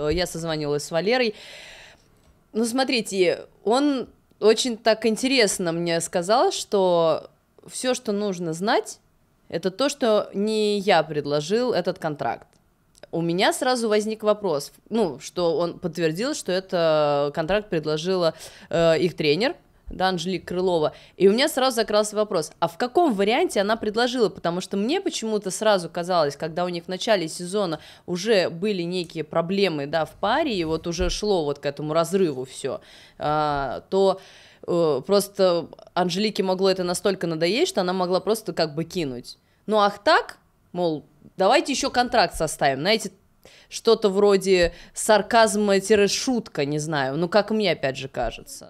Э, я созвонилась с Валерой. Ну, смотрите, он очень так интересно мне сказал, что все, что нужно знать, это то, что не я предложил этот контракт. У меня сразу возник вопрос, ну, что он подтвердил, что это контракт предложила э, их тренер, да, Анжелик Крылова. И у меня сразу закрался вопрос, а в каком варианте она предложила? Потому что мне почему-то сразу казалось, когда у них в начале сезона уже были некие проблемы, да, в паре, и вот уже шло вот к этому разрыву все, а, то а, просто Анжелике могло это настолько надоесть, что она могла просто как бы кинуть. Ну ах так, мол, давайте еще контракт составим, знаете, что-то вроде сарказма-шутка, не знаю, ну как мне опять же кажется.